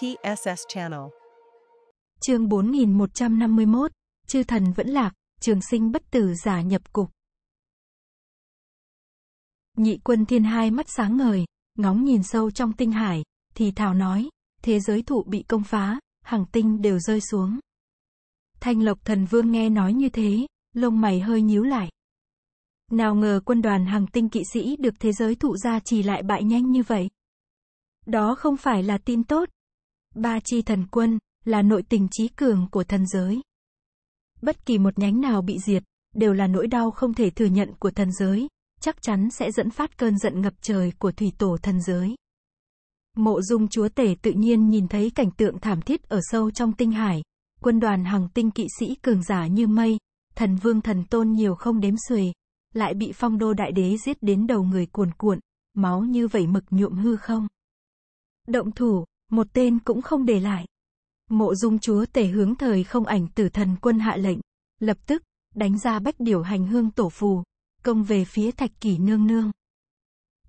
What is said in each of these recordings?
TSS Channel. Chương 4151, chư thần vẫn lạc, trường sinh bất tử giả nhập cục. Nhị quân thiên hai mắt sáng ngời, ngóng nhìn sâu trong tinh hải, thì thảo nói, thế giới thụ bị công phá, hàng tinh đều rơi xuống. Thanh lộc thần vương nghe nói như thế, lông mày hơi nhíu lại. Nào ngờ quân đoàn hàng tinh kỵ sĩ được thế giới thụ ra chỉ lại bại nhanh như vậy. Đó không phải là tin tốt, Ba chi thần quân, là nội tình trí cường của thần giới. Bất kỳ một nhánh nào bị diệt, đều là nỗi đau không thể thừa nhận của thần giới, chắc chắn sẽ dẫn phát cơn giận ngập trời của thủy tổ thần giới. Mộ dung chúa tể tự nhiên nhìn thấy cảnh tượng thảm thiết ở sâu trong tinh hải, quân đoàn hàng tinh kỵ sĩ cường giả như mây, thần vương thần tôn nhiều không đếm xuể, lại bị phong đô đại đế giết đến đầu người cuồn cuộn, máu như vẩy mực nhuộm hư không. Động thủ, một tên cũng không để lại. Mộ dung chúa tể hướng thời không ảnh tử thần quân hạ lệnh. Lập tức, đánh ra bách điều hành hương tổ phù, công về phía thạch kỷ nương nương.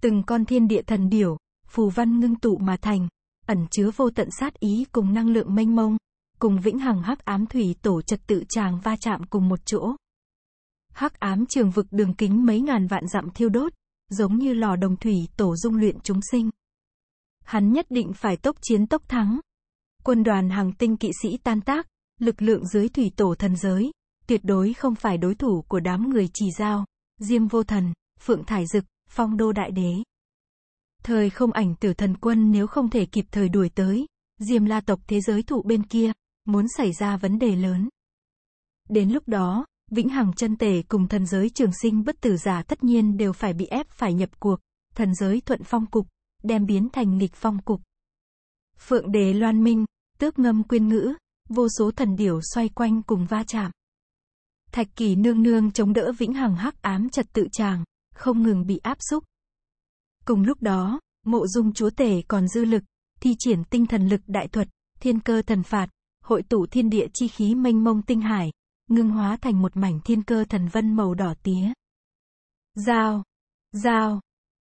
Từng con thiên địa thần điểu, phù văn ngưng tụ mà thành, ẩn chứa vô tận sát ý cùng năng lượng mênh mông, cùng vĩnh hằng hắc ám thủy tổ trật tự tràng va chạm cùng một chỗ. Hắc ám trường vực đường kính mấy ngàn vạn dặm thiêu đốt, giống như lò đồng thủy tổ dung luyện chúng sinh hắn nhất định phải tốc chiến tốc thắng. Quân đoàn hàng tinh kỵ sĩ tan tác, lực lượng dưới thủy tổ thần giới, tuyệt đối không phải đối thủ của đám người trì giao, diêm vô thần, phượng thải dực, phong đô đại đế. Thời không ảnh tử thần quân nếu không thể kịp thời đuổi tới, diêm la tộc thế giới thụ bên kia, muốn xảy ra vấn đề lớn. Đến lúc đó, vĩnh hằng chân tể cùng thần giới trường sinh bất tử giả tất nhiên đều phải bị ép phải nhập cuộc, thần giới thuận phong cục, đem biến thành nghịch phong cục. Phượng đế loan minh, tước ngâm quyên ngữ, vô số thần điểu xoay quanh cùng va chạm. Thạch kỳ nương nương chống đỡ vĩnh hằng hắc ám trật tự tràng, không ngừng bị áp xúc. Cùng lúc đó, mộ dung chúa tể còn dư lực, thi triển tinh thần lực đại thuật, thiên cơ thần phạt, hội tụ thiên địa chi khí mênh mông tinh hải, ngưng hóa thành một mảnh thiên cơ thần vân màu đỏ tía. Giao, giao,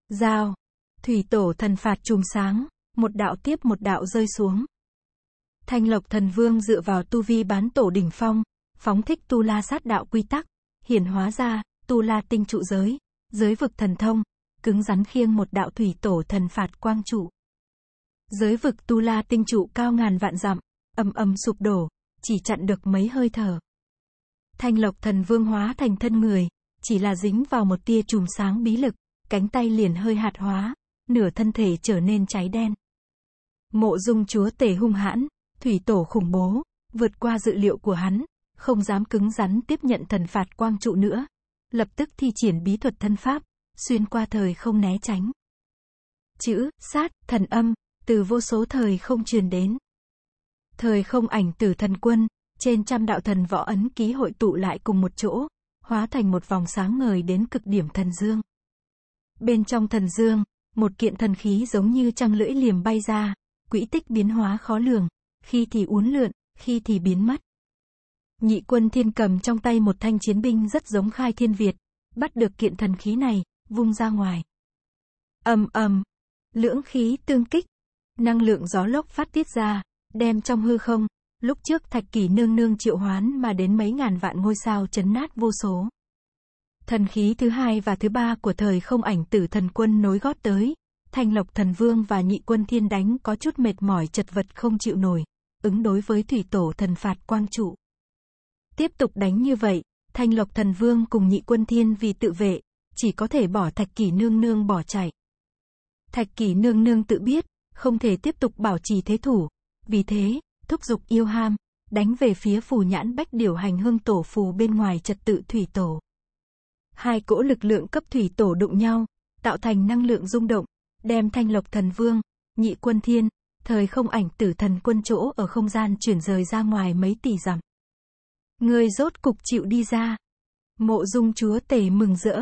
giao. Thủy tổ thần phạt chùm sáng, một đạo tiếp một đạo rơi xuống. Thanh lộc thần vương dựa vào tu vi bán tổ đỉnh phong, phóng thích tu la sát đạo quy tắc, hiển hóa ra, tu la tinh trụ giới, giới vực thần thông, cứng rắn khiêng một đạo thủy tổ thần phạt quang trụ. Giới vực tu la tinh trụ cao ngàn vạn dặm, âm âm sụp đổ, chỉ chặn được mấy hơi thở. Thanh lộc thần vương hóa thành thân người, chỉ là dính vào một tia chùm sáng bí lực, cánh tay liền hơi hạt hóa, nửa thân thể trở nên cháy đen. Mộ dung chúa tể hung hãn, thủy tổ khủng bố, vượt qua dự liệu của hắn, không dám cứng rắn tiếp nhận thần phạt quang trụ nữa. Lập tức thi triển bí thuật thân pháp, xuyên qua thời không né tránh. Chữ, sát, thần âm, từ vô số thời không truyền đến. Thời không ảnh tử thần quân, trên trăm đạo thần võ ấn ký hội tụ lại cùng một chỗ, hóa thành một vòng sáng ngời đến cực điểm thần dương. Bên trong thần dương, một kiện thần khí giống như trăng lưỡi liềm bay ra, quỹ tích biến hóa khó lường, khi thì uốn lượn, khi thì biến mất. Nhị quân thiên cầm trong tay một thanh chiến binh rất giống khai thiên Việt, bắt được kiện thần khí này, vung ra ngoài. ầm ầm, lưỡng khí tương kích, năng lượng gió lốc phát tiết ra, đem trong hư không, lúc trước thạch kỷ nương nương triệu hoán mà đến mấy ngàn vạn ngôi sao chấn nát vô số. Thần khí thứ hai và thứ ba của thời không ảnh tử thần quân nối gót tới, Thanh Lộc Thần Vương và Nhị Quân Thiên đánh có chút mệt mỏi chật vật không chịu nổi, ứng đối với thủy tổ thần phạt quang trụ. Tiếp tục đánh như vậy, Thanh Lộc Thần Vương cùng Nhị Quân Thiên vì tự vệ, chỉ có thể bỏ Thạch Kỷ Nương Nương bỏ chạy. Thạch Kỷ Nương Nương tự biết, không thể tiếp tục bảo trì thế thủ, vì thế, thúc giục yêu ham, đánh về phía phù nhãn bách điều hành hương tổ phù bên ngoài trật tự thủy tổ hai cỗ lực lượng cấp thủy tổ đụng nhau, tạo thành năng lượng rung động, đem thanh lộc thần vương, nhị quân thiên, thời không ảnh tử thần quân chỗ ở không gian chuyển rời ra ngoài mấy tỷ dặm. Người rốt cục chịu đi ra. Mộ dung chúa tể mừng rỡ.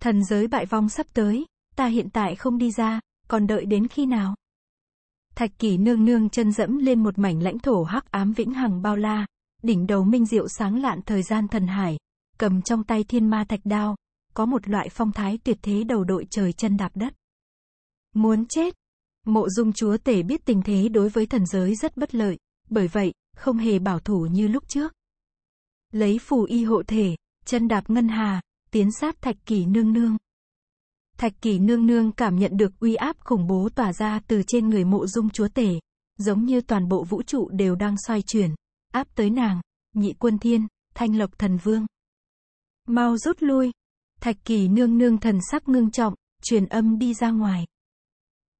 Thần giới bại vong sắp tới, ta hiện tại không đi ra, còn đợi đến khi nào? Thạch kỷ nương nương chân dẫm lên một mảnh lãnh thổ hắc ám vĩnh hằng bao la, đỉnh đầu minh diệu sáng lạn thời gian thần hải, cầm trong tay thiên ma thạch đao, có một loại phong thái tuyệt thế đầu đội trời chân đạp đất. Muốn chết! Mộ dung chúa tể biết tình thế đối với thần giới rất bất lợi, bởi vậy, không hề bảo thủ như lúc trước. Lấy phù y hộ thể, chân đạp ngân hà, tiến sát thạch kỳ nương nương. Thạch kỳ nương nương cảm nhận được uy áp khủng bố tỏa ra từ trên người mộ dung chúa tể, giống như toàn bộ vũ trụ đều đang xoay chuyển, áp tới nàng, nhị quân thiên, thanh lộc thần vương. Mau rút lui. Thạch kỳ nương nương thần sắc ngưng trọng, truyền âm đi ra ngoài.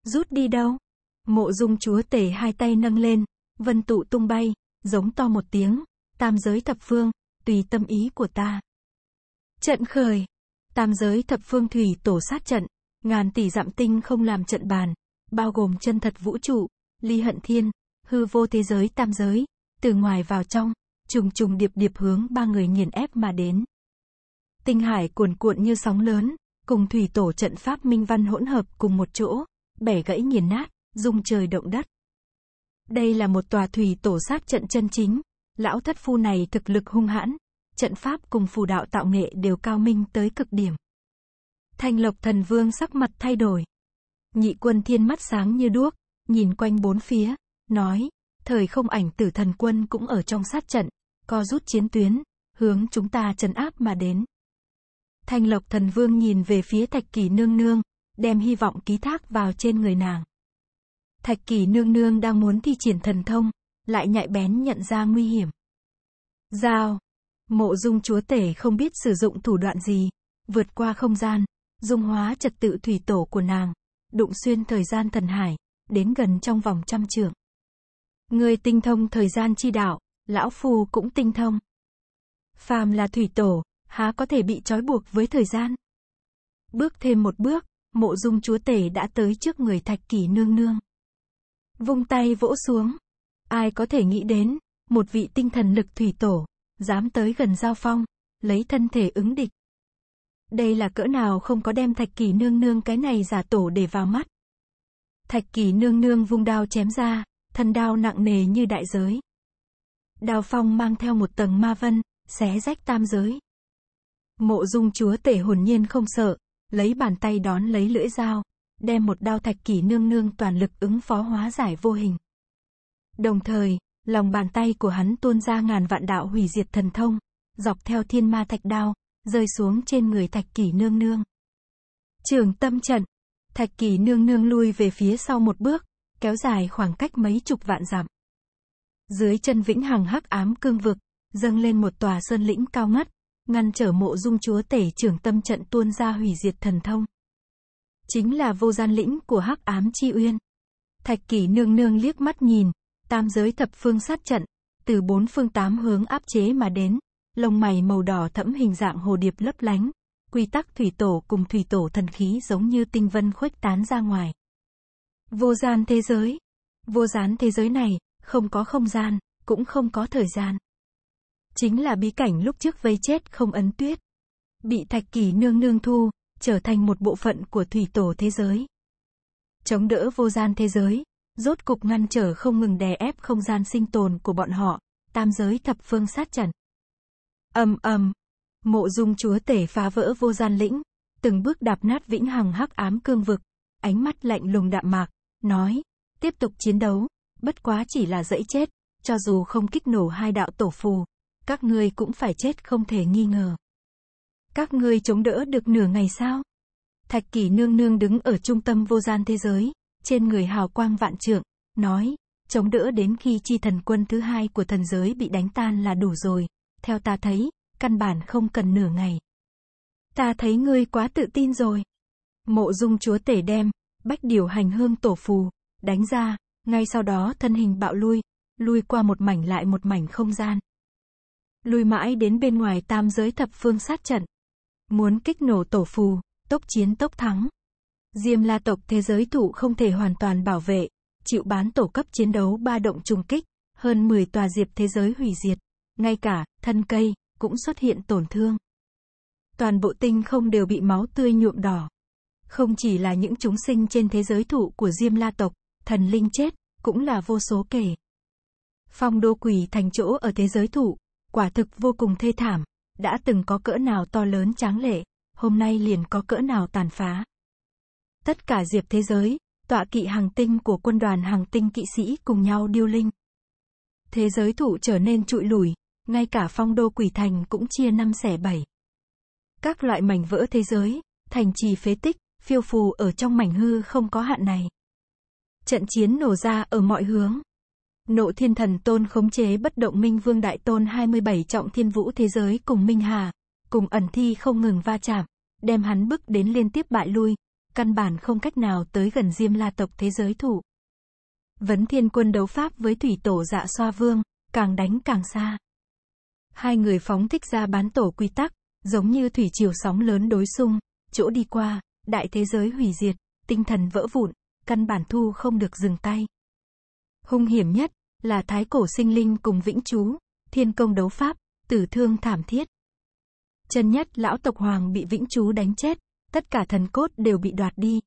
Rút đi đâu? Mộ dung chúa tể hai tay nâng lên, vân tụ tung bay, giống to một tiếng, tam giới thập phương, tùy tâm ý của ta. Trận khởi, tam giới thập phương thủy tổ sát trận, ngàn tỷ dặm tinh không làm trận bàn, bao gồm chân thật vũ trụ, ly hận thiên, hư vô thế giới tam giới, từ ngoài vào trong, trùng trùng điệp điệp hướng ba người nghiền ép mà đến tinh hải cuồn cuộn như sóng lớn, cùng thủy tổ trận pháp minh văn hỗn hợp cùng một chỗ, bẻ gãy nghiền nát, rung trời động đất. Đây là một tòa thủy tổ sát trận chân chính, lão thất phu này thực lực hung hãn, trận pháp cùng phù đạo tạo nghệ đều cao minh tới cực điểm. Thanh lộc thần vương sắc mặt thay đổi. Nhị quân thiên mắt sáng như đuốc, nhìn quanh bốn phía, nói, thời không ảnh tử thần quân cũng ở trong sát trận, co rút chiến tuyến, hướng chúng ta trấn áp mà đến. Thanh Lộc Thần Vương nhìn về phía Thạch Kỳ Nương Nương, đem hy vọng ký thác vào trên người nàng. Thạch Kỳ Nương Nương đang muốn thi triển thần thông, lại nhạy bén nhận ra nguy hiểm. Giao. Mộ dung chúa tể không biết sử dụng thủ đoạn gì, vượt qua không gian, dung hóa trật tự thủy tổ của nàng, đụng xuyên thời gian thần hải, đến gần trong vòng trăm trường. Người tinh thông thời gian chi đạo, lão phu cũng tinh thông. Phàm là thủy tổ, há có thể bị trói buộc với thời gian. Bước thêm một bước, mộ dung chúa tể đã tới trước người thạch kỳ nương nương. Vung tay vỗ xuống. Ai có thể nghĩ đến, một vị tinh thần lực thủy tổ, dám tới gần giao phong, lấy thân thể ứng địch. Đây là cỡ nào không có đem thạch kỳ nương nương cái này giả tổ để vào mắt. Thạch kỳ nương nương vung đao chém ra, thân đao nặng nề như đại giới. Đao phong mang theo một tầng ma vân, xé rách tam giới. Mộ dung chúa tể hồn nhiên không sợ, lấy bàn tay đón lấy lưỡi dao, đem một đao thạch kỷ nương nương toàn lực ứng phó hóa giải vô hình. Đồng thời, lòng bàn tay của hắn tuôn ra ngàn vạn đạo hủy diệt thần thông, dọc theo thiên ma thạch đao, rơi xuống trên người thạch kỷ nương nương. Trường tâm trận, thạch kỷ nương nương lui về phía sau một bước, kéo dài khoảng cách mấy chục vạn dặm. Dưới chân vĩnh hằng hắc ám cương vực, dâng lên một tòa sơn lĩnh cao ngất, ngăn trở mộ dung chúa tể trưởng tâm trận tuôn ra hủy diệt thần thông. Chính là vô gian lĩnh của hắc ám chi uyên. Thạch kỷ nương nương liếc mắt nhìn, tam giới thập phương sát trận, từ bốn phương tám hướng áp chế mà đến, lông mày màu đỏ thẫm hình dạng hồ điệp lấp lánh, quy tắc thủy tổ cùng thủy tổ thần khí giống như tinh vân khuếch tán ra ngoài. Vô gian thế giới. Vô gián thế giới này, không có không gian, cũng không có thời gian chính là bí cảnh lúc trước vây chết không ấn tuyết. Bị thạch kỳ nương nương thu, trở thành một bộ phận của thủy tổ thế giới. Chống đỡ vô gian thế giới, rốt cục ngăn trở không ngừng đè ép không gian sinh tồn của bọn họ, tam giới thập phương sát trận Âm âm, mộ dung chúa tể phá vỡ vô gian lĩnh, từng bước đạp nát vĩnh hằng hắc ám cương vực, ánh mắt lạnh lùng đạm mạc, nói, tiếp tục chiến đấu, bất quá chỉ là dẫy chết, cho dù không kích nổ hai đạo tổ phù, các ngươi cũng phải chết không thể nghi ngờ. Các ngươi chống đỡ được nửa ngày sao? Thạch kỷ nương nương đứng ở trung tâm vô gian thế giới, trên người hào quang vạn trượng, nói, chống đỡ đến khi chi thần quân thứ hai của thần giới bị đánh tan là đủ rồi, theo ta thấy, căn bản không cần nửa ngày. Ta thấy ngươi quá tự tin rồi. Mộ dung chúa tể đem, bách điều hành hương tổ phù, đánh ra, ngay sau đó thân hình bạo lui, lui qua một mảnh lại một mảnh không gian lui mãi đến bên ngoài tam giới thập phương sát trận. Muốn kích nổ tổ phù, tốc chiến tốc thắng. Diêm la tộc thế giới thụ không thể hoàn toàn bảo vệ, chịu bán tổ cấp chiến đấu ba động trùng kích, hơn 10 tòa diệp thế giới hủy diệt, ngay cả, thân cây, cũng xuất hiện tổn thương. Toàn bộ tinh không đều bị máu tươi nhuộm đỏ. Không chỉ là những chúng sinh trên thế giới thụ của Diêm La tộc, thần linh chết, cũng là vô số kể. Phong đô quỷ thành chỗ ở thế giới thụ, Quả thực vô cùng thê thảm, đã từng có cỡ nào to lớn tráng lệ, hôm nay liền có cỡ nào tàn phá. Tất cả diệp thế giới, tọa kỵ hàng tinh của quân đoàn hàng tinh kỵ sĩ cùng nhau điêu linh. Thế giới thụ trở nên trụi lùi, ngay cả phong đô quỷ thành cũng chia năm xẻ bảy. Các loại mảnh vỡ thế giới, thành trì phế tích, phiêu phù ở trong mảnh hư không có hạn này. Trận chiến nổ ra ở mọi hướng, Nộ thiên thần tôn khống chế bất động minh vương đại tôn 27 trọng thiên vũ thế giới cùng Minh Hà, cùng ẩn thi không ngừng va chạm, đem hắn bức đến liên tiếp bại lui, căn bản không cách nào tới gần Diêm La tộc thế giới thủ. Vấn thiên quân đấu pháp với thủy tổ dạ xoa vương, càng đánh càng xa. Hai người phóng thích ra bán tổ quy tắc, giống như thủy chiều sóng lớn đối xung, chỗ đi qua, đại thế giới hủy diệt, tinh thần vỡ vụn, căn bản thu không được dừng tay. Hung hiểm nhất, là thái cổ sinh linh cùng vĩnh chú, thiên công đấu pháp, tử thương thảm thiết. Chân nhất lão tộc hoàng bị vĩnh chú đánh chết, tất cả thần cốt đều bị đoạt đi.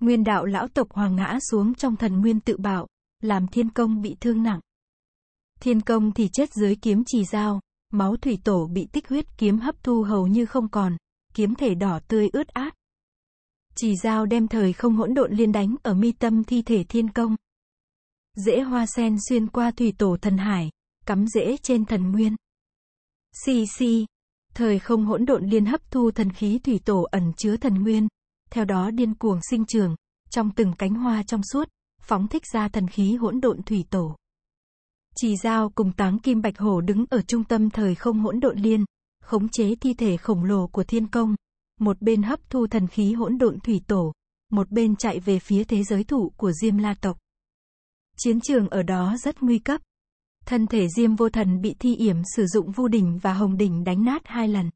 Nguyên đạo lão tộc hoàng ngã xuống trong thần nguyên tự bảo, làm thiên công bị thương nặng. Thiên công thì chết dưới kiếm trì dao, máu thủy tổ bị tích huyết kiếm hấp thu hầu như không còn, kiếm thể đỏ tươi ướt át. Trì dao đem thời không hỗn độn liên đánh ở mi tâm thi thể thiên công. Rễ hoa sen xuyên qua thủy tổ thần hải, cắm rễ trên thần nguyên. Xì xì, thời không hỗn độn liên hấp thu thần khí thủy tổ ẩn chứa thần nguyên, theo đó điên cuồng sinh trường, trong từng cánh hoa trong suốt, phóng thích ra thần khí hỗn độn thủy tổ. Chỉ giao cùng táng kim bạch hổ đứng ở trung tâm thời không hỗn độn liên, khống chế thi thể khổng lồ của thiên công, một bên hấp thu thần khí hỗn độn thủy tổ, một bên chạy về phía thế giới thụ của Diêm La tộc chiến trường ở đó rất nguy cấp. Thân thể Diêm Vô Thần bị Thi Yểm sử dụng Vu Đỉnh và Hồng Đỉnh đánh nát hai lần.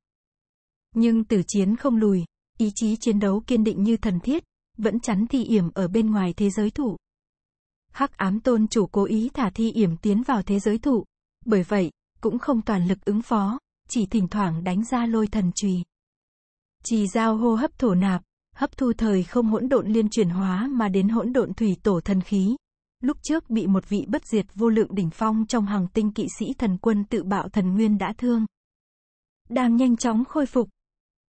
Nhưng tử chiến không lùi, ý chí chiến đấu kiên định như thần thiết, vẫn chắn Thi Yểm ở bên ngoài thế giới thụ. Hắc ám tôn chủ cố ý thả Thi Yểm tiến vào thế giới thụ, bởi vậy, cũng không toàn lực ứng phó, chỉ thỉnh thoảng đánh ra lôi thần chùy. Chỉ giao hô hấp thổ nạp, hấp thu thời không hỗn độn liên chuyển hóa mà đến hỗn độn thủy tổ thần khí, Lúc trước bị một vị bất diệt vô lượng đỉnh phong trong hàng tinh kỵ sĩ thần quân tự bạo thần nguyên đã thương. Đang nhanh chóng khôi phục.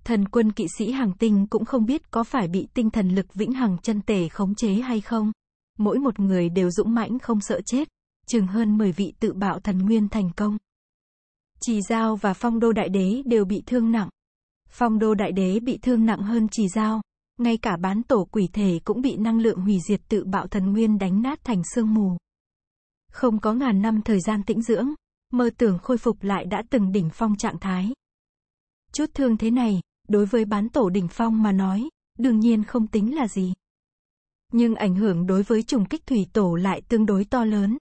Thần quân kỵ sĩ hàng tinh cũng không biết có phải bị tinh thần lực vĩnh hằng chân tể khống chế hay không. Mỗi một người đều dũng mãnh không sợ chết, chừng hơn 10 vị tự bạo thần nguyên thành công. Chỉ Giao và Phong Đô Đại Đế đều bị thương nặng. Phong Đô Đại Đế bị thương nặng hơn chỉ Giao. Ngay cả bán tổ quỷ thể cũng bị năng lượng hủy diệt tự bạo thần nguyên đánh nát thành sương mù. Không có ngàn năm thời gian tĩnh dưỡng, mơ tưởng khôi phục lại đã từng đỉnh phong trạng thái. Chút thương thế này, đối với bán tổ đỉnh phong mà nói, đương nhiên không tính là gì. Nhưng ảnh hưởng đối với trùng kích thủy tổ lại tương đối to lớn.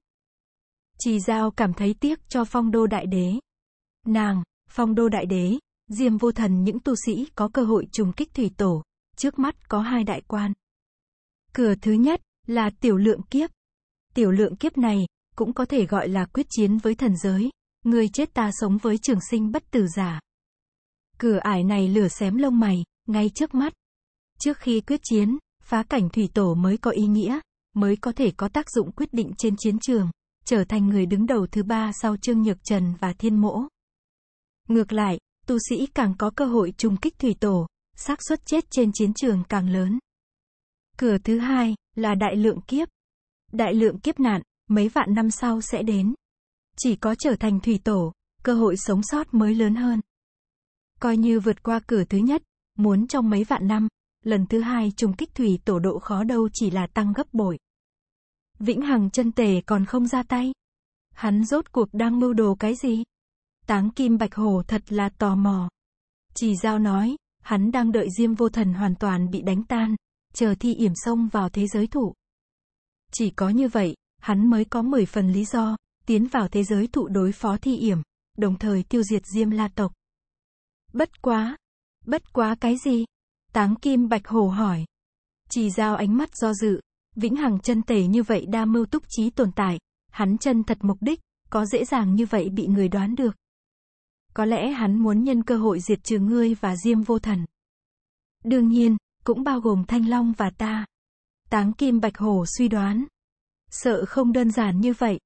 Chỉ Giao cảm thấy tiếc cho phong đô đại đế. Nàng, phong đô đại đế, diêm vô thần những tu sĩ có cơ hội trùng kích thủy tổ, trước mắt có hai đại quan. Cửa thứ nhất là tiểu lượng kiếp. Tiểu lượng kiếp này cũng có thể gọi là quyết chiến với thần giới, người chết ta sống với trường sinh bất tử giả. Cửa ải này lửa xém lông mày, ngay trước mắt. Trước khi quyết chiến, phá cảnh thủy tổ mới có ý nghĩa, mới có thể có tác dụng quyết định trên chiến trường, trở thành người đứng đầu thứ ba sau Trương Nhược Trần và Thiên Mỗ. Ngược lại, tu sĩ càng có cơ hội trùng kích thủy tổ, xác suất chết trên chiến trường càng lớn. Cửa thứ hai là đại lượng kiếp. Đại lượng kiếp nạn, mấy vạn năm sau sẽ đến. Chỉ có trở thành thủy tổ, cơ hội sống sót mới lớn hơn. Coi như vượt qua cửa thứ nhất, muốn trong mấy vạn năm, lần thứ hai trùng kích thủy tổ độ khó đâu chỉ là tăng gấp bội. Vĩnh Hằng chân tề còn không ra tay. Hắn rốt cuộc đang mưu đồ cái gì? Táng Kim Bạch Hồ thật là tò mò. Chỉ giao nói, Hắn đang đợi Diêm Vô Thần hoàn toàn bị đánh tan, chờ thi yểm xông vào thế giới thụ. Chỉ có như vậy, hắn mới có 10 phần lý do, tiến vào thế giới thụ đối phó thi yểm, đồng thời tiêu diệt Diêm La tộc. Bất quá. Bất quá cái gì? Táng Kim Bạch Hồ hỏi. Chỉ giao ánh mắt do dự, vĩnh hằng chân tề như vậy đa mưu túc trí tồn tại, hắn chân thật mục đích, có dễ dàng như vậy bị người đoán được. Có lẽ hắn muốn nhân cơ hội diệt trừ ngươi và Diêm Vô Thần. Đương nhiên, cũng bao gồm Thanh Long và ta. Táng Kim Bạch Hổ suy đoán. Sợ không đơn giản như vậy.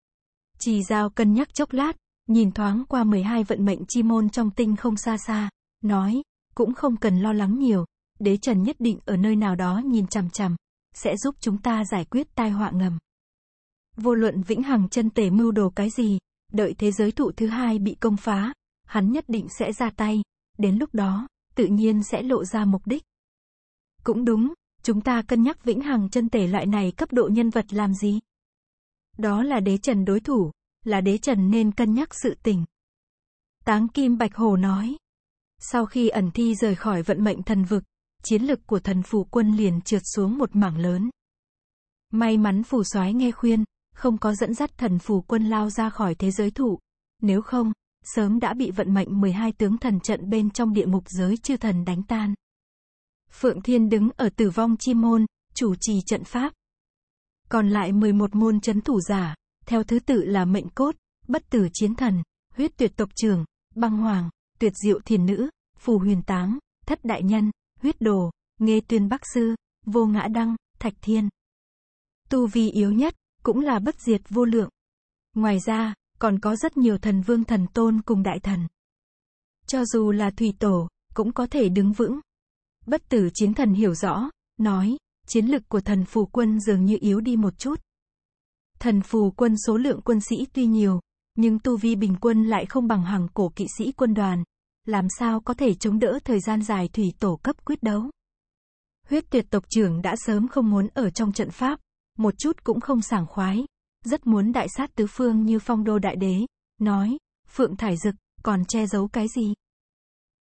Chỉ Giao cân nhắc chốc lát, nhìn thoáng qua 12 vận mệnh chi môn trong tinh không xa xa, nói, cũng không cần lo lắng nhiều, đế trần nhất định ở nơi nào đó nhìn chằm chằm, sẽ giúp chúng ta giải quyết tai họa ngầm. Vô luận vĩnh hằng chân tể mưu đồ cái gì, đợi thế giới thụ thứ hai bị công phá, hắn nhất định sẽ ra tay. Đến lúc đó, tự nhiên sẽ lộ ra mục đích. Cũng đúng, chúng ta cân nhắc vĩnh hằng chân tể loại này cấp độ nhân vật làm gì? Đó là đế trần đối thủ, là đế trần nên cân nhắc sự tình. Táng Kim Bạch Hồ nói. Sau khi ẩn thi rời khỏi vận mệnh thần vực, chiến lực của thần phù quân liền trượt xuống một mảng lớn. May mắn phù soái nghe khuyên, không có dẫn dắt thần phù quân lao ra khỏi thế giới thụ. Nếu không, sớm đã bị vận mệnh 12 tướng thần trận bên trong địa ngục giới chư thần đánh tan. Phượng Thiên đứng ở tử vong chi môn, chủ trì trận pháp. Còn lại 11 môn chấn thủ giả, theo thứ tự là mệnh cốt, bất tử chiến thần, huyết tuyệt tộc trường, băng hoàng, tuyệt diệu thiền nữ, phù huyền táng, thất đại nhân, huyết đồ, nghê tuyên bắc sư, vô ngã đăng, thạch thiên. Tu vi yếu nhất, cũng là bất diệt vô lượng. Ngoài ra, còn có rất nhiều thần vương thần tôn cùng đại thần. Cho dù là thủy tổ, cũng có thể đứng vững. Bất tử chiến thần hiểu rõ, nói, chiến lực của thần phù quân dường như yếu đi một chút. Thần phù quân số lượng quân sĩ tuy nhiều, nhưng tu vi bình quân lại không bằng hàng cổ kỵ sĩ quân đoàn, làm sao có thể chống đỡ thời gian dài thủy tổ cấp quyết đấu. Huyết tuyệt tộc trưởng đã sớm không muốn ở trong trận pháp, một chút cũng không sảng khoái, rất muốn đại sát tứ phương như phong đô đại đế, nói, phượng thải dực, còn che giấu cái gì?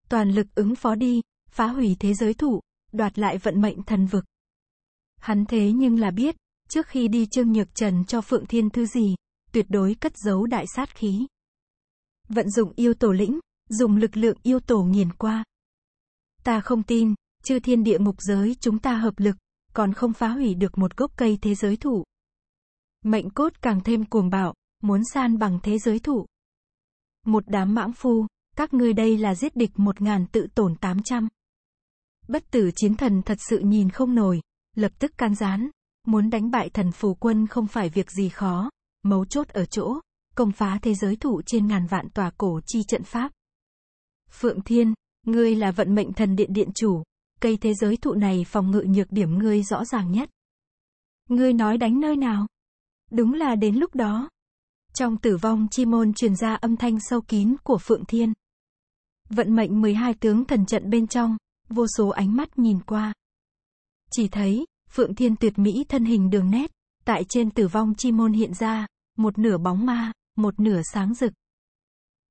Toàn lực ứng phó đi, phá hủy thế giới thủ, đoạt lại vận mệnh thần vực. Hắn thế nhưng là biết, trước khi đi Trương Nhược Trần cho Phượng Thiên Thư gì, tuyệt đối cất giấu đại sát khí. Vận dụng yêu tổ lĩnh, dùng lực lượng yêu tổ nghiền qua. Ta không tin, chư thiên địa ngục giới chúng ta hợp lực, còn không phá hủy được một gốc cây thế giới thủ. Mệnh cốt càng thêm cuồng bạo, muốn san bằng thế giới thụ. Một đám mãng phu, các ngươi đây là giết địch một ngàn tự tổn tám trăm. Bất tử chiến thần thật sự nhìn không nổi, lập tức can gián, muốn đánh bại thần phù quân không phải việc gì khó, mấu chốt ở chỗ, công phá thế giới thụ trên ngàn vạn tòa cổ chi trận pháp. Phượng Thiên, ngươi là vận mệnh thần điện điện chủ, cây thế giới thụ này phòng ngự nhược điểm ngươi rõ ràng nhất. Ngươi nói đánh nơi nào? Đúng là đến lúc đó. Trong tử vong chi môn truyền ra âm thanh sâu kín của Phượng Thiên. Vận mệnh 12 tướng thần trận bên trong, vô số ánh mắt nhìn qua. Chỉ thấy, Phượng Thiên tuyệt mỹ thân hình đường nét, tại trên tử vong chi môn hiện ra, một nửa bóng ma, một nửa sáng rực.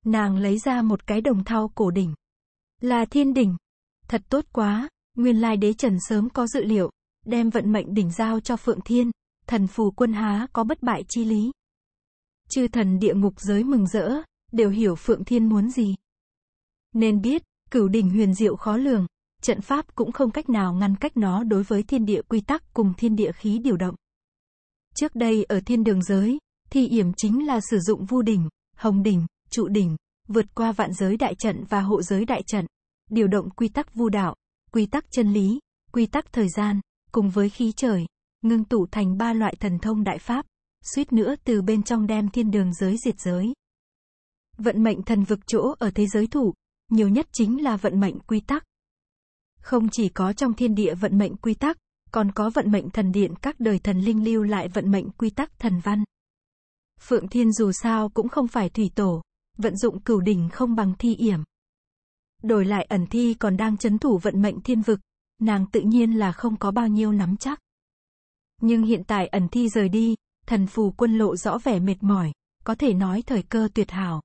Nàng lấy ra một cái đồng thau cổ đỉnh. Là thiên đỉnh. Thật tốt quá, nguyên lai đế trần sớm có dự liệu, đem vận mệnh đỉnh giao cho Phượng Thiên, thần phù quân há có bất bại chi lý. Chư thần địa ngục giới mừng rỡ, đều hiểu Phượng Thiên muốn gì. Nên biết, cửu đỉnh huyền diệu khó lường, trận pháp cũng không cách nào ngăn cách nó đối với thiên địa quy tắc cùng thiên địa khí điều động. Trước đây ở thiên đường giới, thì yểm chính là sử dụng vu đỉnh, hồng đỉnh, trụ đỉnh, vượt qua vạn giới đại trận và hộ giới đại trận, điều động quy tắc vu đạo, quy tắc chân lý, quy tắc thời gian, cùng với khí trời, ngưng tụ thành ba loại thần thông đại pháp, suýt nữa từ bên trong đem thiên đường giới diệt giới. Vận mệnh thần vực chỗ ở thế giới thủ, nhiều nhất chính là vận mệnh quy tắc. Không chỉ có trong thiên địa vận mệnh quy tắc, còn có vận mệnh thần điện các đời thần linh lưu lại vận mệnh quy tắc thần văn. Phượng Thiên dù sao cũng không phải thủy tổ, vận dụng cửu đỉnh không bằng thi yểm. Đổi lại ẩn thi còn đang chấn thủ vận mệnh thiên vực, nàng tự nhiên là không có bao nhiêu nắm chắc. Nhưng hiện tại ẩn thi rời đi, thần phù quân lộ rõ vẻ mệt mỏi, có thể nói thời cơ tuyệt hảo.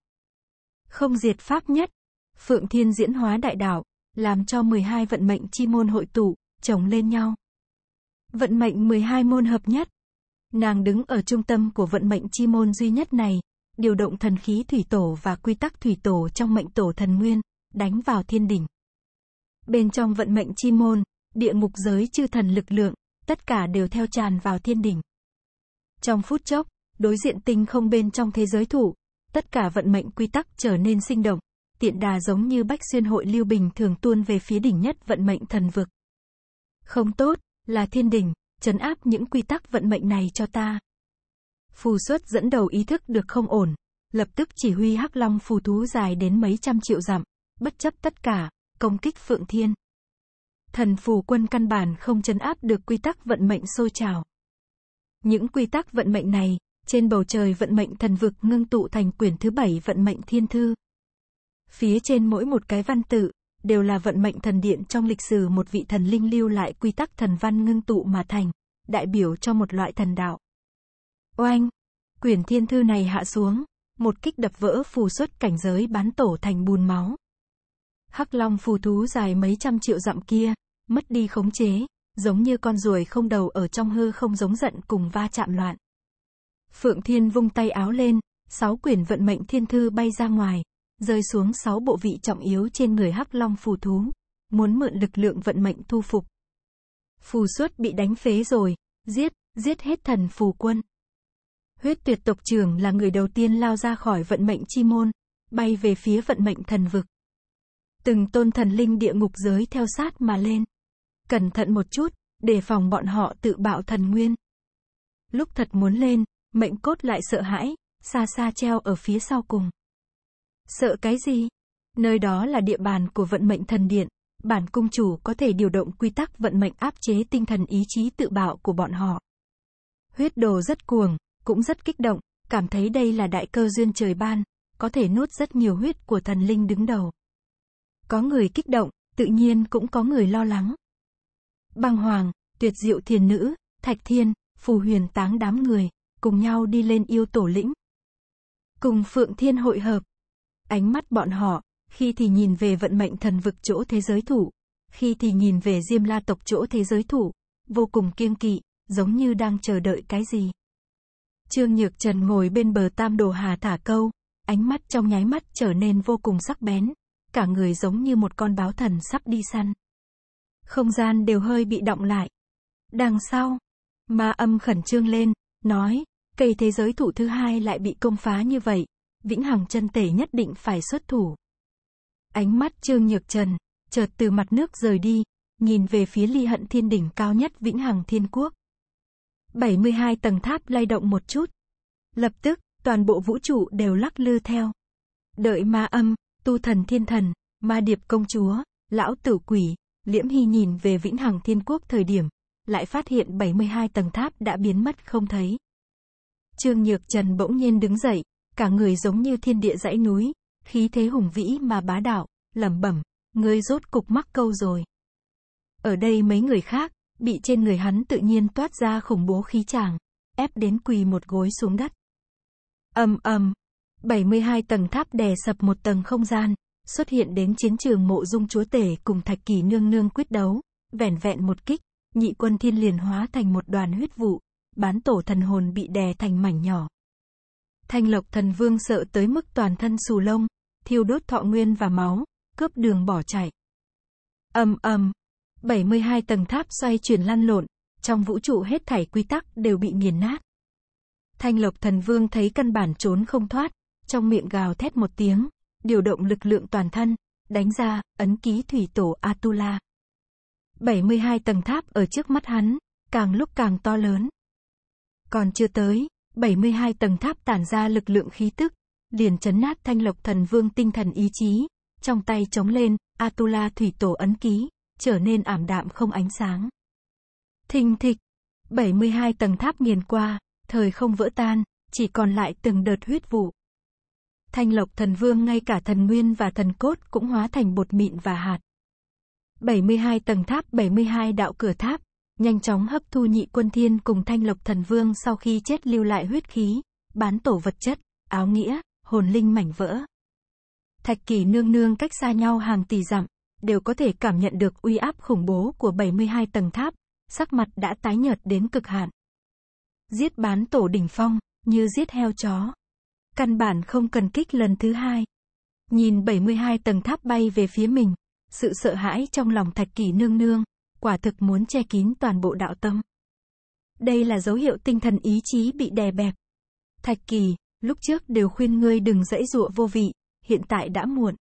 Không diệt pháp nhất, Phượng Thiên diễn hóa đại đạo, làm cho 12 vận mệnh chi môn hội tụ, chồng lên nhau. Vận mệnh 12 môn hợp nhất. Nàng đứng ở trung tâm của vận mệnh chi môn duy nhất này, điều động thần khí thủy tổ và quy tắc thủy tổ trong mệnh tổ thần nguyên, đánh vào thiên đỉnh. Bên trong vận mệnh chi môn, địa ngục giới chư thần lực lượng, tất cả đều theo tràn vào thiên đỉnh. Trong phút chốc, đối diện tinh không bên trong thế giới thủ, tất cả vận mệnh quy tắc trở nên sinh động, tiện đà giống như bách xuyên hội lưu bình thường tuôn về phía đỉnh nhất vận mệnh thần vực. Không tốt, là thiên đỉnh, chấn áp những quy tắc vận mệnh này cho ta. Phù xuất dẫn đầu ý thức được không ổn, lập tức chỉ huy hắc long phù thú dài đến mấy trăm triệu dặm, bất chấp tất cả, công kích Phượng Thiên thần phù quân căn bản không chấn áp được quy tắc vận mệnh sôi trào. Những quy tắc vận mệnh này, trên bầu trời vận mệnh thần vực ngưng tụ thành quyển thứ bảy vận mệnh thiên thư. Phía trên mỗi một cái văn tự, đều là vận mệnh thần điện trong lịch sử một vị thần linh lưu lại quy tắc thần văn ngưng tụ mà thành, đại biểu cho một loại thần đạo. Oanh! Quyển thiên thư này hạ xuống, một kích đập vỡ phù xuất cảnh giới bán tổ thành bùn máu. Hắc Long phù thú dài mấy trăm triệu dặm kia, mất đi khống chế, giống như con ruồi không đầu ở trong hư không giống giận cùng va chạm loạn. Phượng Thiên vung tay áo lên, sáu quyển vận mệnh thiên thư bay ra ngoài, rơi xuống sáu bộ vị trọng yếu trên người Hắc Long phù thú, muốn mượn lực lượng vận mệnh thu phục. Phù suất bị đánh phế rồi, giết, giết hết thần phù quân. Huyết tuyệt tộc trưởng là người đầu tiên lao ra khỏi vận mệnh chi môn, bay về phía vận mệnh thần vực từng tôn thần linh địa ngục giới theo sát mà lên. Cẩn thận một chút, để phòng bọn họ tự bạo thần nguyên. Lúc thật muốn lên, mệnh cốt lại sợ hãi, xa xa treo ở phía sau cùng. Sợ cái gì? Nơi đó là địa bàn của vận mệnh thần điện, bản cung chủ có thể điều động quy tắc vận mệnh áp chế tinh thần ý chí tự bạo của bọn họ. Huyết đồ rất cuồng, cũng rất kích động, cảm thấy đây là đại cơ duyên trời ban, có thể nuốt rất nhiều huyết của thần linh đứng đầu. Có người kích động, tự nhiên cũng có người lo lắng. Băng hoàng, tuyệt diệu thiền nữ, thạch thiên, phù huyền táng đám người, cùng nhau đi lên yêu tổ lĩnh. Cùng phượng thiên hội hợp. Ánh mắt bọn họ, khi thì nhìn về vận mệnh thần vực chỗ thế giới thủ, khi thì nhìn về diêm la tộc chỗ thế giới thủ, vô cùng kiêng kỵ, giống như đang chờ đợi cái gì. Trương Nhược Trần ngồi bên bờ tam đồ hà thả câu, ánh mắt trong nháy mắt trở nên vô cùng sắc bén, cả người giống như một con báo thần sắp đi săn. Không gian đều hơi bị động lại. Đằng sau, ma âm khẩn trương lên, nói, cây thế giới thủ thứ hai lại bị công phá như vậy, vĩnh hằng chân tể nhất định phải xuất thủ. Ánh mắt Trương Nhược Trần, chợt từ mặt nước rời đi, nhìn về phía ly hận thiên đỉnh cao nhất vĩnh hằng thiên quốc. 72 tầng tháp lay động một chút. Lập tức, toàn bộ vũ trụ đều lắc lư theo. Đợi ma âm, tu thần thiên thần, ma điệp công chúa, lão tử quỷ, liễm hy nhìn về vĩnh hằng thiên quốc thời điểm, lại phát hiện 72 tầng tháp đã biến mất không thấy. Trương Nhược Trần bỗng nhiên đứng dậy, cả người giống như thiên địa dãy núi, khí thế hùng vĩ mà bá đạo, lẩm bẩm, ngươi rốt cục mắc câu rồi. Ở đây mấy người khác, bị trên người hắn tự nhiên toát ra khủng bố khí chàng, ép đến quỳ một gối xuống đất. Ầm ầm, 72 tầng tháp đè sập một tầng không gian, xuất hiện đến chiến trường mộ dung chúa tể cùng thạch kỳ nương nương quyết đấu, vẻn vẹn một kích, nhị quân thiên liền hóa thành một đoàn huyết vụ, bán tổ thần hồn bị đè thành mảnh nhỏ. Thanh lộc thần vương sợ tới mức toàn thân xù lông, thiêu đốt thọ nguyên và máu, cướp đường bỏ chạy. Âm âm, 72 tầng tháp xoay chuyển lăn lộn, trong vũ trụ hết thảy quy tắc đều bị nghiền nát. Thanh lộc thần vương thấy căn bản trốn không thoát, trong miệng gào thét một tiếng, điều động lực lượng toàn thân, đánh ra, ấn ký thủy tổ Atula. 72 tầng tháp ở trước mắt hắn, càng lúc càng to lớn. Còn chưa tới, 72 tầng tháp tản ra lực lượng khí tức, liền chấn nát thanh lộc thần vương tinh thần ý chí, trong tay chống lên, Atula thủy tổ ấn ký, trở nên ảm đạm không ánh sáng. Thình thịch, 72 tầng tháp nghiền qua, thời không vỡ tan, chỉ còn lại từng đợt huyết vụ. Thanh lộc thần vương ngay cả thần nguyên và thần cốt cũng hóa thành bột mịn và hạt. 72 tầng tháp 72 đạo cửa tháp, nhanh chóng hấp thu nhị quân thiên cùng thanh lộc thần vương sau khi chết lưu lại huyết khí, bán tổ vật chất, áo nghĩa, hồn linh mảnh vỡ. Thạch kỳ nương nương cách xa nhau hàng tỷ dặm, đều có thể cảm nhận được uy áp khủng bố của 72 tầng tháp, sắc mặt đã tái nhợt đến cực hạn. Giết bán tổ đỉnh phong, như giết heo chó. Căn bản không cần kích lần thứ hai. Nhìn 72 tầng tháp bay về phía mình, sự sợ hãi trong lòng thạch kỷ nương nương, quả thực muốn che kín toàn bộ đạo tâm. Đây là dấu hiệu tinh thần ý chí bị đè bẹp. Thạch kỳ, lúc trước đều khuyên ngươi đừng dãy dụa vô vị, hiện tại đã muộn.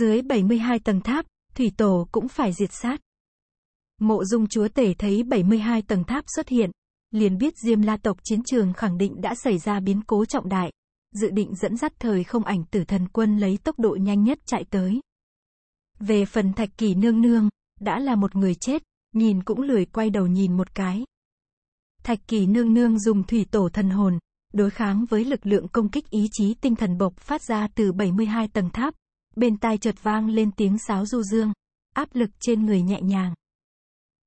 Dưới 72 tầng tháp, thủy tổ cũng phải diệt sát. Mộ dung chúa tể thấy 72 tầng tháp xuất hiện, liền biết Diêm La tộc chiến trường khẳng định đã xảy ra biến cố trọng đại, dự định dẫn dắt thời không ảnh tử thần quân lấy tốc độ nhanh nhất chạy tới. Về phần thạch kỳ nương nương, đã là một người chết, nhìn cũng lười quay đầu nhìn một cái. Thạch kỳ nương nương dùng thủy tổ thần hồn, đối kháng với lực lượng công kích ý chí tinh thần bộc phát ra từ 72 tầng tháp, bên tai chợt vang lên tiếng sáo du dương, áp lực trên người nhẹ nhàng.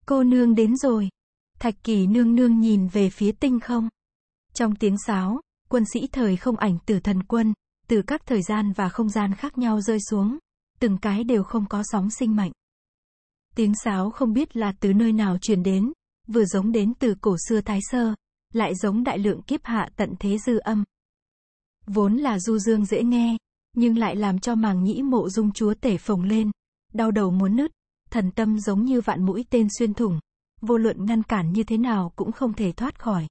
Cô nương đến rồi. Thạch kỳ nương nương nhìn về phía tinh không. Trong tiếng sáo, quân sĩ thời không ảnh từ thần quân, từ các thời gian và không gian khác nhau rơi xuống, từng cái đều không có sóng sinh mạnh. Tiếng sáo không biết là từ nơi nào truyền đến, vừa giống đến từ cổ xưa thái sơ, lại giống đại lượng kiếp hạ tận thế dư âm. Vốn là du dương dễ nghe, nhưng lại làm cho màng nhĩ mộ dung chúa tể phồng lên, đau đầu muốn nứt, thần tâm giống như vạn mũi tên xuyên thủng, vô luận ngăn cản như thế nào cũng không thể thoát khỏi.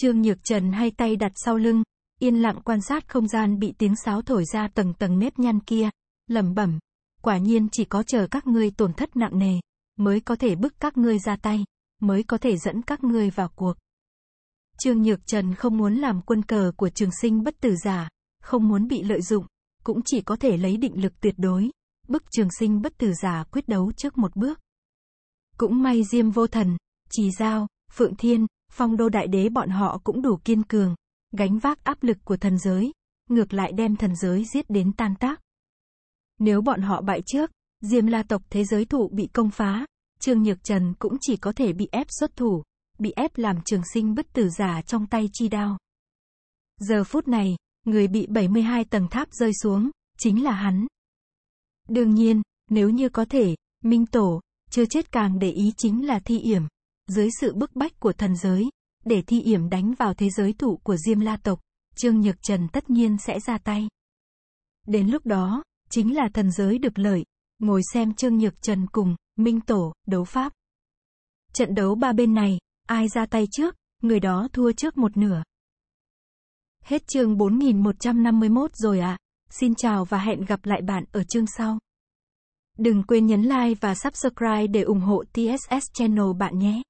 Trương Nhược Trần hai tay đặt sau lưng, yên lặng quan sát không gian bị tiếng sáo thổi ra tầng tầng nếp nhăn kia, lẩm bẩm, quả nhiên chỉ có chờ các ngươi tổn thất nặng nề, mới có thể bức các ngươi ra tay, mới có thể dẫn các ngươi vào cuộc. Trương Nhược Trần không muốn làm quân cờ của trường sinh bất tử giả, không muốn bị lợi dụng, cũng chỉ có thể lấy định lực tuyệt đối, bức trường sinh bất tử giả quyết đấu trước một bước. Cũng may Diêm Vô Thần, Trì Giao, Phượng Thiên, phong đô đại đế bọn họ cũng đủ kiên cường, gánh vác áp lực của thần giới, ngược lại đem thần giới giết đến tan tác. Nếu bọn họ bại trước, Diêm La tộc thế giới thụ bị công phá, Trương Nhược Trần cũng chỉ có thể bị ép xuất thủ, bị ép làm trường sinh bất tử giả trong tay chi đao. Giờ phút này, người bị 72 tầng tháp rơi xuống, chính là hắn. Đương nhiên, nếu như có thể, Minh Tổ, chưa chết càng để ý chính là thi yểm dưới sự bức bách của thần giới, để thi yểm đánh vào thế giới thụ của Diêm La tộc, Trương Nhược Trần tất nhiên sẽ ra tay. Đến lúc đó, chính là thần giới được lợi, ngồi xem Trương Nhược Trần cùng, Minh Tổ, đấu pháp. Trận đấu ba bên này, ai ra tay trước, người đó thua trước một nửa. Hết chương 4151 rồi ạ. À. Xin chào và hẹn gặp lại bạn ở chương sau. Đừng quên nhấn like và subscribe để ủng hộ TSS Channel bạn nhé.